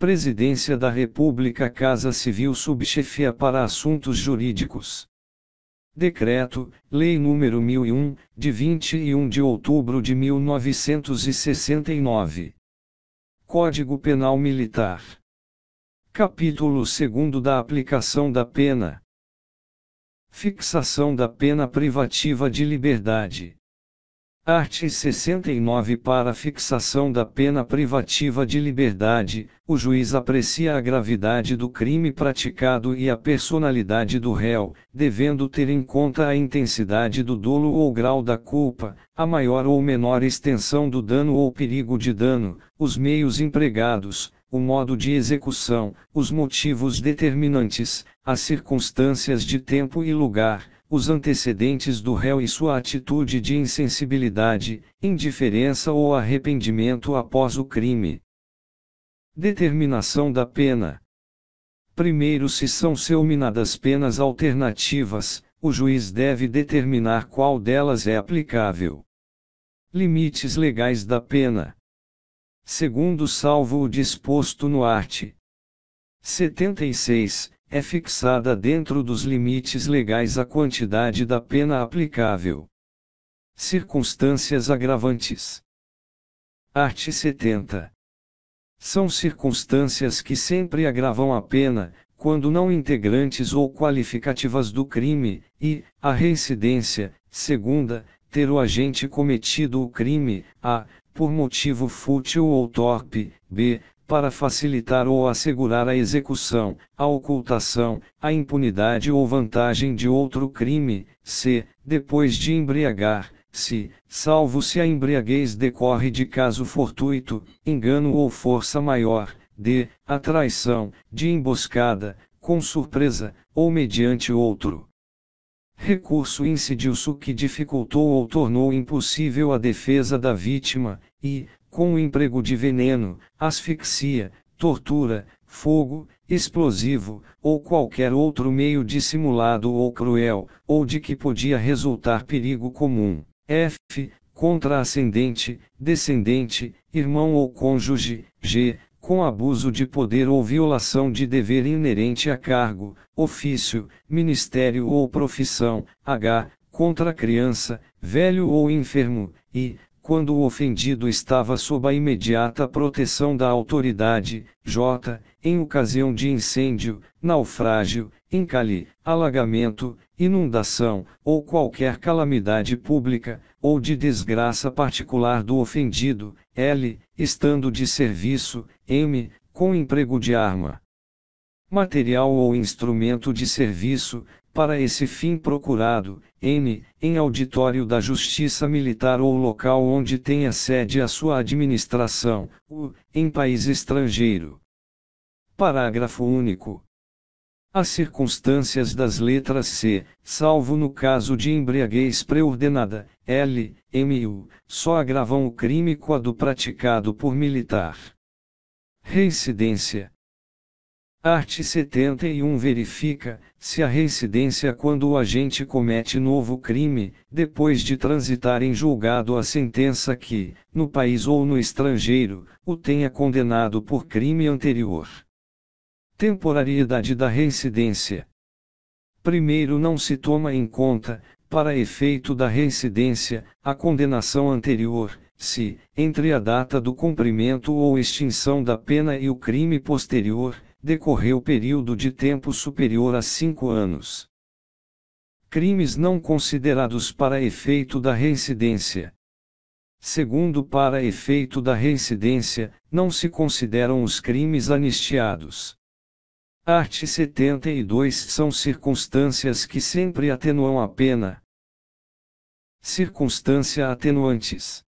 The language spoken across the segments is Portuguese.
Presidência da República Casa Civil Subchefia para Assuntos Jurídicos. Decreto, Lei nº 1001, de 21 de outubro de 1969. Código Penal Militar. Capítulo 2 da aplicação da pena. Fixação da pena privativa de liberdade. Art. 69 Para fixação da pena privativa de liberdade, o juiz aprecia a gravidade do crime praticado e a personalidade do réu, devendo ter em conta a intensidade do dolo ou grau da culpa, a maior ou menor extensão do dano ou perigo de dano, os meios empregados, o modo de execução, os motivos determinantes, as circunstâncias de tempo e lugar os antecedentes do réu e sua atitude de insensibilidade, indiferença ou arrependimento após o crime. Determinação da pena. Primeiro, se são selminadas penas alternativas, o juiz deve determinar qual delas é aplicável. Limites legais da pena. Segundo, salvo o disposto no art. 76, é fixada dentro dos limites legais a quantidade da pena aplicável. Circunstâncias agravantes. Art. 70. São circunstâncias que sempre agravam a pena, quando não integrantes ou qualificativas do crime, e, a reincidência, segunda, ter o agente cometido o crime, a, por motivo fútil ou torpe, b, para facilitar ou assegurar a execução, a ocultação, a impunidade ou vantagem de outro crime, c. depois de embriagar, se, salvo se a embriaguez decorre de caso fortuito, engano ou força maior, d. a traição, de emboscada, com surpresa, ou mediante outro recurso incidiu insidioso que dificultou ou tornou impossível a defesa da vítima, e, com o emprego de veneno, asfixia, tortura, fogo, explosivo, ou qualquer outro meio dissimulado ou cruel, ou de que podia resultar perigo comum. F. Contra ascendente, descendente, irmão ou cônjuge. G. Com abuso de poder ou violação de dever inerente a cargo, ofício, ministério ou profissão. H. Contra criança, velho ou enfermo. I quando o ofendido estava sob a imediata proteção da autoridade, j. em ocasião de incêndio, naufrágio, encalhe, alagamento, inundação, ou qualquer calamidade pública, ou de desgraça particular do ofendido, l. estando de serviço, m. com emprego de arma material ou instrumento de serviço, para esse fim procurado, n, em auditório da Justiça Militar ou local onde tenha sede a sua administração, u, em país estrangeiro. Parágrafo único. As circunstâncias das letras C, salvo no caso de embriaguez preordenada, L, m, u, só agravam o crime quando praticado por militar. Reincidência. Art. 71 verifica se a reincidência quando o agente comete novo crime, depois de transitar em julgado a sentença que, no país ou no estrangeiro, o tenha condenado por crime anterior. Temporariedade da reincidência. Primeiro, não se toma em conta, para efeito da reincidência, a condenação anterior, se, entre a data do cumprimento ou extinção da pena e o crime posterior, decorreu período de tempo superior a cinco anos. Crimes não considerados para efeito da reincidência. Segundo, para efeito da reincidência, não se consideram os crimes anistiados. Art. 72 são circunstâncias que sempre atenuam a pena. Circunstância atenuantes.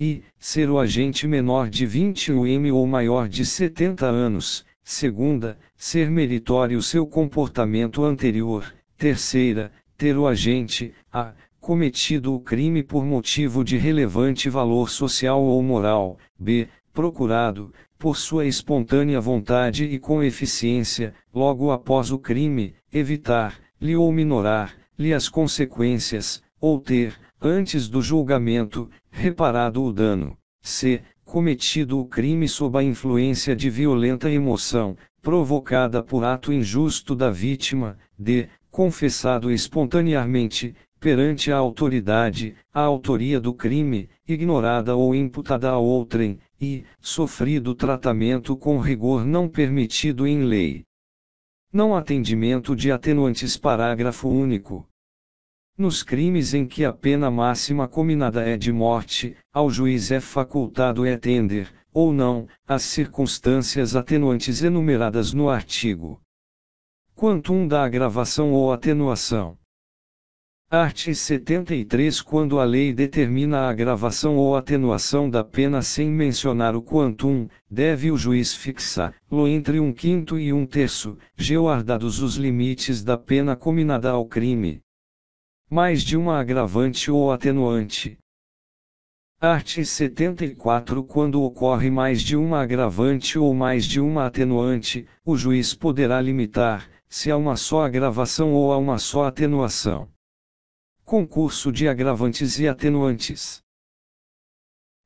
I. Ser o agente menor de 21 m ou maior de 70 anos, Segunda, ser meritório seu comportamento anterior. Terceira, ter o agente, a, cometido o crime por motivo de relevante valor social ou moral. B, procurado, por sua espontânea vontade e com eficiência, logo após o crime, evitar, lhe ou minorar, lhe as consequências, ou ter, antes do julgamento, reparado o dano. C cometido o crime sob a influência de violenta emoção, provocada por ato injusto da vítima, d. confessado espontaneamente, perante a autoridade, a autoria do crime, ignorada ou imputada a outrem, e sofrido tratamento com rigor não permitido em lei. Não atendimento de atenuantes parágrafo único. Nos crimes em que a pena máxima cominada é de morte, ao juiz é facultado atender, ou não, as circunstâncias atenuantes enumeradas no artigo. Quantum da agravação ou atenuação. Art. 73 Quando a lei determina a agravação ou atenuação da pena sem mencionar o quantum, deve o juiz fixar-lo entre um quinto e um terço, geoardados os limites da pena cominada ao crime mais de uma agravante ou atenuante. Art. 74 Quando ocorre mais de uma agravante ou mais de uma atenuante, o juiz poderá limitar, se há uma só agravação ou há uma só atenuação. Concurso de agravantes e atenuantes.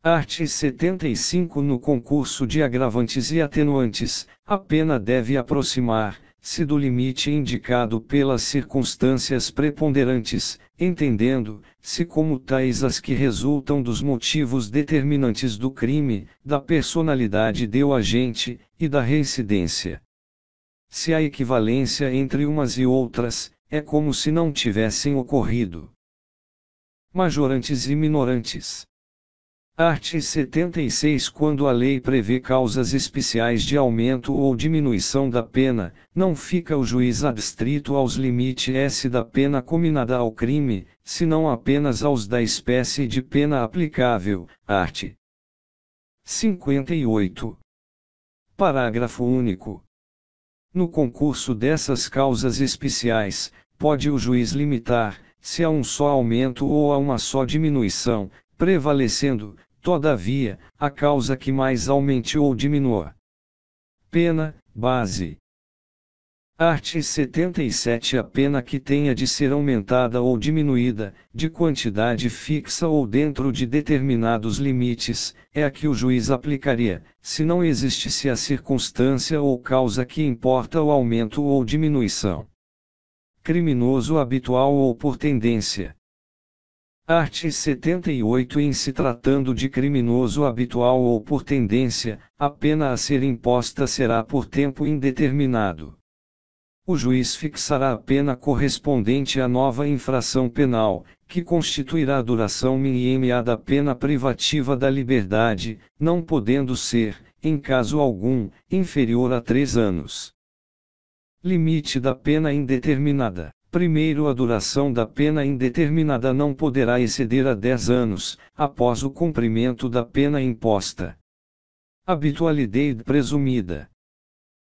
Art. 75 No concurso de agravantes e atenuantes, a pena deve aproximar, se do limite indicado pelas circunstâncias preponderantes, entendendo-se como tais as que resultam dos motivos determinantes do crime, da personalidade do agente e da reincidência. Se a equivalência entre umas e outras, é como se não tivessem ocorrido. Majorantes e minorantes. Art. 76 Quando a lei prevê causas especiais de aumento ou diminuição da pena, não fica o juiz adstrito aos limites da pena combinada ao crime, senão apenas aos da espécie de pena aplicável. Art. 58. Parágrafo único. No concurso dessas causas especiais, pode o juiz limitar, se a um só aumento ou a uma só diminuição, prevalecendo, todavia, a causa que mais aumente ou diminua. Pena, base. Art. 77 A pena que tenha de ser aumentada ou diminuída, de quantidade fixa ou dentro de determinados limites, é a que o juiz aplicaria, se não existisse a circunstância ou causa que importa o aumento ou diminuição. Criminoso habitual ou por tendência. Art. 78 Em se tratando de criminoso habitual ou por tendência, a pena a ser imposta será por tempo indeterminado. O juiz fixará a pena correspondente à nova infração penal, que constituirá a duração mínima da pena privativa da liberdade, não podendo ser, em caso algum, inferior a três anos. Limite da pena indeterminada. Primeiro, a duração da pena indeterminada não poderá exceder a 10 anos, após o cumprimento da pena imposta. Habitualidade presumida.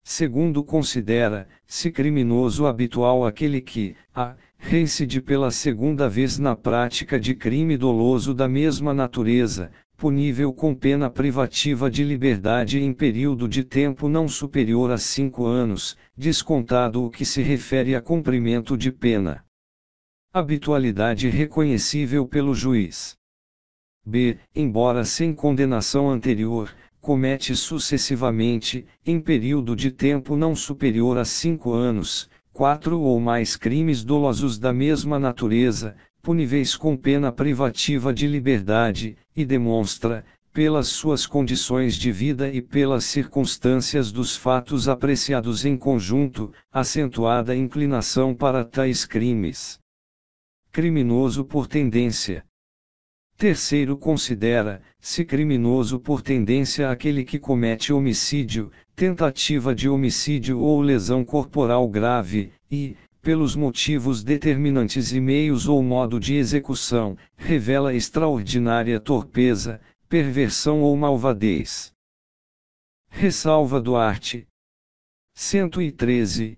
Segundo, considera, se criminoso habitual aquele que, a, reincide pela segunda vez na prática de crime doloso da mesma natureza, punível com pena privativa de liberdade em período de tempo não superior a cinco anos, descontado o que se refere a cumprimento de pena. Habitualidade reconhecível pelo juiz. B. Embora sem condenação anterior, comete sucessivamente, em período de tempo não superior a cinco anos, quatro ou mais crimes dolosos da mesma natureza, puníveis com pena privativa de liberdade, e demonstra, pelas suas condições de vida e pelas circunstâncias dos fatos apreciados em conjunto, acentuada inclinação para tais crimes. Criminoso por tendência. Terceiro considera, se criminoso por tendência aquele que comete homicídio, tentativa de homicídio ou lesão corporal grave, e, pelos motivos determinantes e meios ou modo de execução, revela extraordinária torpeza, perversão ou malvadez. Ressalva Duarte. 113.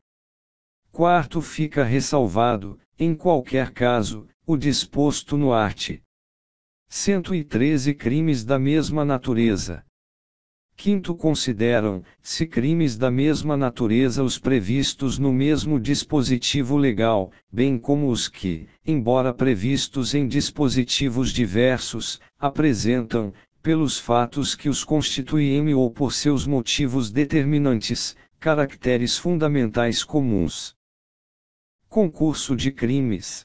Quarto fica ressalvado, em qualquer caso, o disposto no arte. 113 crimes da mesma natureza. Quinto, consideram, se crimes da mesma natureza os previstos no mesmo dispositivo legal, bem como os que, embora previstos em dispositivos diversos, apresentam, pelos fatos que os constituem ou por seus motivos determinantes, caracteres fundamentais comuns. Concurso de crimes.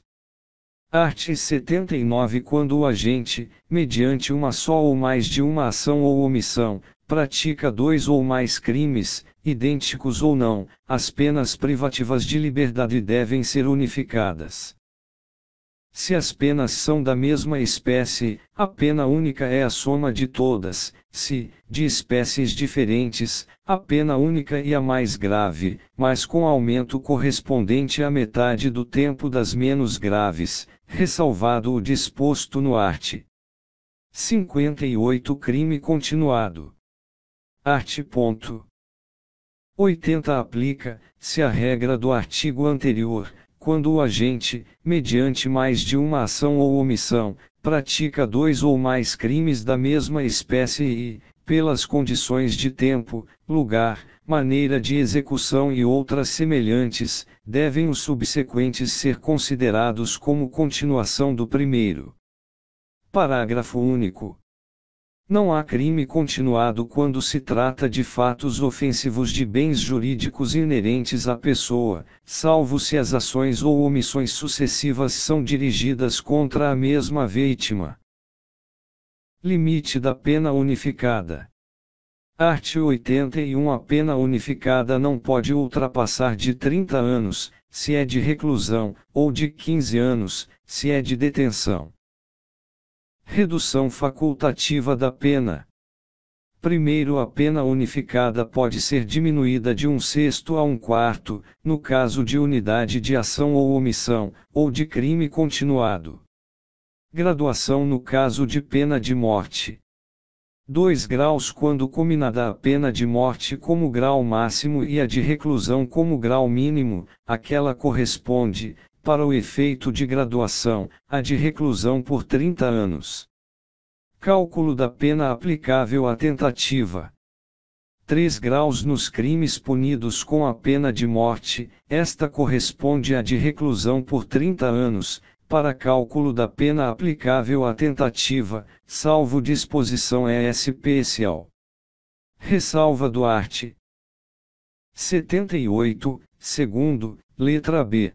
Art. 79 Quando o agente, mediante uma só ou mais de uma ação ou omissão, pratica dois ou mais crimes, idênticos ou não, as penas privativas de liberdade devem ser unificadas. Se as penas são da mesma espécie, a pena única é a soma de todas, se, de espécies diferentes, a pena única é a mais grave, mas com aumento correspondente à metade do tempo das menos graves, ressalvado o disposto no art. 58 Crime continuado art. 80 aplica-se a regra do artigo anterior, quando o agente, mediante mais de uma ação ou omissão, pratica dois ou mais crimes da mesma espécie e, pelas condições de tempo, lugar, maneira de execução e outras semelhantes, devem os subsequentes ser considerados como continuação do primeiro. Parágrafo único não há crime continuado quando se trata de fatos ofensivos de bens jurídicos inerentes à pessoa, salvo se as ações ou omissões sucessivas são dirigidas contra a mesma vítima. Limite da pena unificada. Art. 81 A pena unificada não pode ultrapassar de 30 anos, se é de reclusão, ou de 15 anos, se é de detenção. Redução facultativa da pena. Primeiro, a pena unificada pode ser diminuída de um sexto a um quarto, no caso de unidade de ação ou omissão, ou de crime continuado. Graduação no caso de pena de morte. 2 graus quando combinada a pena de morte como grau máximo e a de reclusão como grau mínimo, aquela corresponde, para o efeito de graduação, a de reclusão por 30 anos. Cálculo da pena aplicável à tentativa. 3 graus nos crimes punidos com a pena de morte, esta corresponde à de reclusão por 30 anos, para cálculo da pena aplicável à tentativa, salvo disposição especial. Ressalva Duarte. 78, segundo, letra B.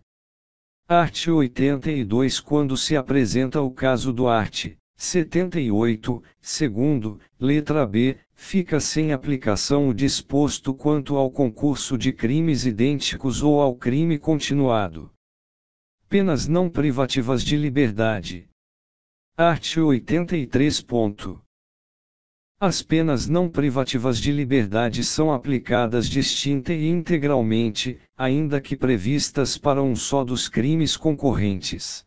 Art 82 Quando se apresenta o caso do art. 78, segundo, letra B, fica sem aplicação o disposto quanto ao concurso de crimes idênticos ou ao crime continuado. Penas não privativas de liberdade. Art. 83. As penas não privativas de liberdade são aplicadas distinta e integralmente, ainda que previstas para um só dos crimes concorrentes.